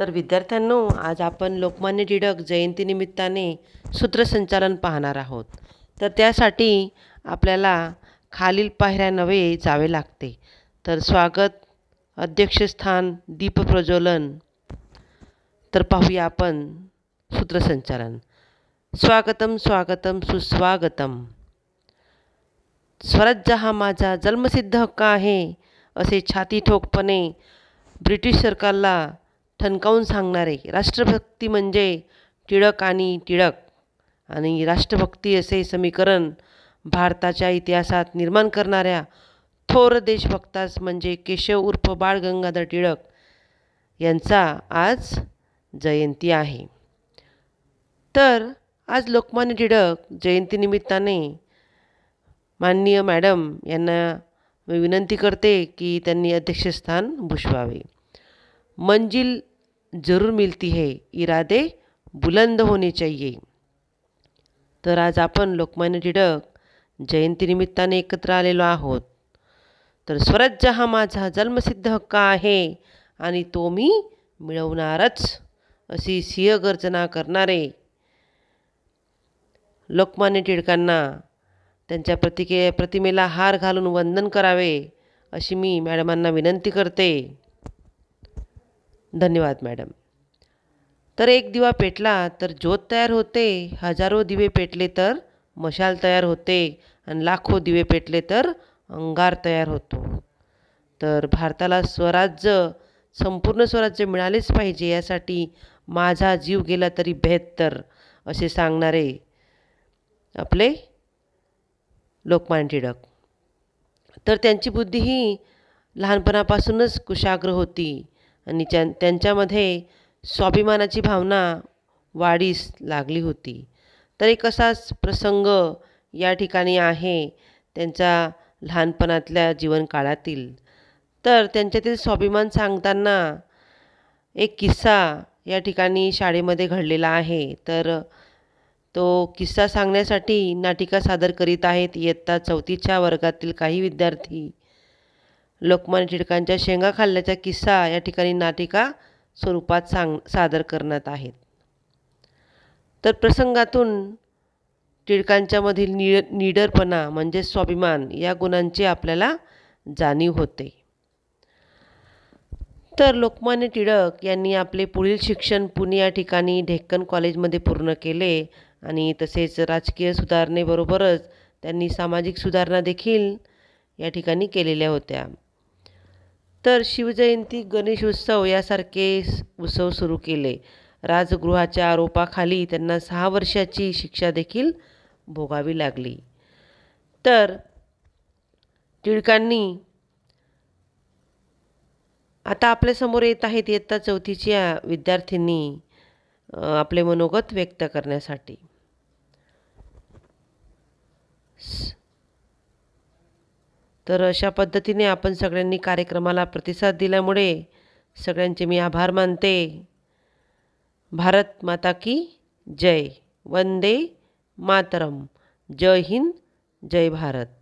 तर विद्यार्थ्यांनो आज आपण लोकमान्य टिळक जयंतीनिमित्ताने सूत्रसंचालन पाहणार आहोत तर त्यासाठी आपल्याला खालील पायऱ्या नवे जावे लागते तर स्वागत अध्यक्षस्थान दीपप्रज्वलन तर पाहूया आपण सूत्रसंचालन स्वागतम स्वागतम सुस्वागतम स्वराज्य हा माझा जन्मसिद्ध हक्क आहे असे छाती ठोकपणे ब्रिटिश सरकारला ठणकावून सांगणारे राष्ट्रभक्ती म्हणजे टिळक आणि टिळक आणि राष्ट्रभक्ती असे समीकरण भारताच्या इतिहासात निर्माण करणाऱ्या थोर देशभक्तास म्हणजे केशव उर्फ बाळ गंगाधर टिळक यांचा आज जयंती आहे तर आज लोकमान्य टिळक जयंतीनिमित्ताने माननीय मॅडम यांना मी विनंती करते की त्यांनी अध्यक्षस्थान भूषवावे मंजिल जरूर मिलती है इरादे बुलंद होने चाहिए तर आज आपण लोकमान्य टिळक जयंतीनिमित्ताने एकत्र आलेलो आहोत तर स्वराज्य हा माझा जन्मसिद्ध हक्क आहे आणि तो मी मिळवणारच अशी सिंहगर्जना करणारे लोकमान्य टिळकांना त्यांच्या प्रतिके प्रतिमेला हार घालून वंदन करावे अशी मी मॅडमांना विनंती करते धन्यवाद मॅडम तर एक दिवा पेटला तर ज्योत तयार होते हजारो दिवे पेटले तर मशाल तयार होते आणि लाखो दिवे पेटले तर अंगार तयार होतो तर भारताला स्वराज्य संपूर्ण स्वराज्य मिळालेच पाहिजे यासाठी माझा जीव गेला तरी बेहत्तर असे सांगणारे आपले लोकमान टिळक तर त्यांची बुद्धी ही लहानपणापासूनच कुशाग्र होती आणि त्यांच्यामध्ये स्वाभिमानाची भावना वाढीस लागली होती तर एक असाच प्रसंग या ठिकाणी आहे त्यांचा लहानपणातल्या जीवनकाळातील तर त्यांच्यातील स्वाभिमान सांगताना एक किस्सा या ठिकाणी शाळेमध्ये घडलेला आहे तर तो किस्सा सांगण्यासाठी नाटिका सादर करीत आहेत इयत्ता चौथीच्या वर्गातील काही विद्यार्थी लोकमान्य टिळकांच्या शेंगा खाल्ल्याचा किस्सा या ठिकाणी नाटिका स्वरूपात सांग सादर करण्यात आहेत तर प्रसंगातून टिळकांच्यामधील निड निडरपणा म्हणजे स्वाभिमान या गुणांची आपल्याला जाणीव होते तर लोकमान्य टिळक यांनी आपले पुढील शिक्षण पुणे या ठिकाणी ढेक्कन कॉलेजमध्ये पूर्ण केले आणि तसेच राजकीय सुधारणेबरोबरच त्यांनी सामाजिक सुधारणा देखील या ठिकाणी केलेल्या होत्या तर शिवजयंती गणेश उत्सव यासारखे उत्सव सुरू केले राजगृहाच्या आरोपाखाली त्यांना सहा वर्षाची शिक्षा देखील भोगावी लागली तर टिळकांनी आता आपल्यासमोर येत आहेत इयत्ता चौथीच्या विद्यार्थ्यांनी आपले मनोगत व्यक्त करण्यासाठी तर अशा पद्धतीने आपण सगळ्यांनी कार्यक्रमाला प्रतिसाद दिल्यामुळे सगळ्यांचे मी आभार मानते भारत माता की जय वंदे मातरम जय हिंद जय भारत